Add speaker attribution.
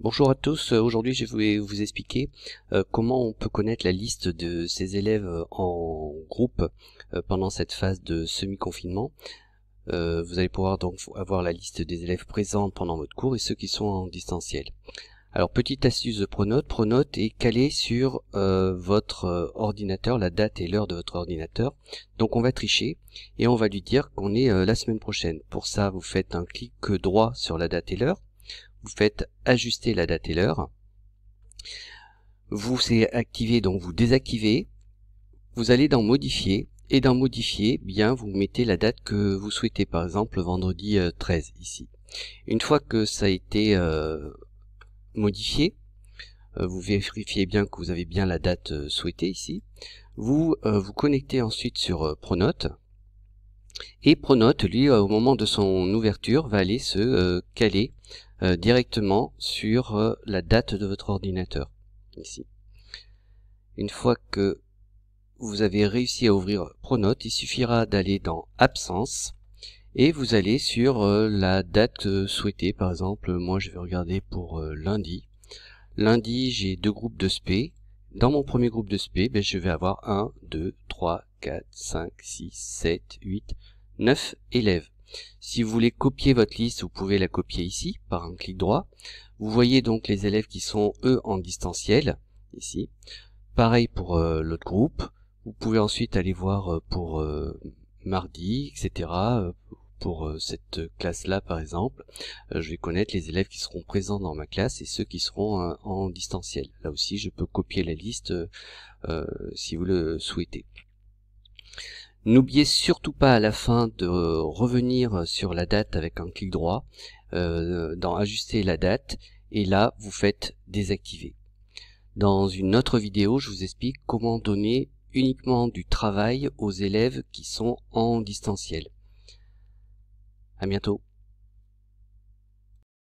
Speaker 1: Bonjour à tous, euh, aujourd'hui je vais vous expliquer euh, comment on peut connaître la liste de ces élèves euh, en groupe pendant cette phase de semi-confinement. Vous allez pouvoir donc avoir la liste des élèves présents pendant votre cours et ceux qui sont en distanciel. Alors petite astuce de Pronote, Pronote est calé sur votre ordinateur, la date et l'heure de votre ordinateur. Donc on va tricher et on va lui dire qu'on est la semaine prochaine. Pour ça vous faites un clic droit sur la date et l'heure vous faites ajuster la date et l'heure. Vous c'est activé, donc vous désactivez. Vous allez dans modifier et dans modifier, bien vous mettez la date que vous souhaitez, par exemple vendredi 13 euh, ici. Une fois que ça a été euh, modifié, euh, vous vérifiez bien que vous avez bien la date souhaitée ici. Vous vous connectez ensuite sur Pronote et Pronote, lui, euh, au moment de son ouverture, va aller se euh, caler euh, directement sur la date de votre ordinateur. Ici. Une fois que vous avez réussi à ouvrir Pronote, il suffira d'aller dans Absence et vous allez sur la date souhaitée. Par exemple, moi je vais regarder pour lundi. Lundi, j'ai deux groupes de SP. Dans mon premier groupe de SP, ben, je vais avoir 1, 2, 3, 4, 5, 6, 7, 8, 9 élèves. Si vous voulez copier votre liste, vous pouvez la copier ici par un clic droit. Vous voyez donc les élèves qui sont eux en distanciel, ici. Pareil pour euh, l'autre groupe. Vous pouvez ensuite aller voir euh, pour euh, mardi, etc. Pour cette classe-là, par exemple, je vais connaître les élèves qui seront présents dans ma classe et ceux qui seront en distanciel. Là aussi, je peux copier la liste si vous le souhaitez. N'oubliez surtout pas à la fin de revenir sur la date avec un clic droit, euh, ajuster la date, et là vous faites désactiver. Dans une autre vidéo, je vous explique comment donner uniquement du travail aux élèves qui sont en distanciel. À bientôt.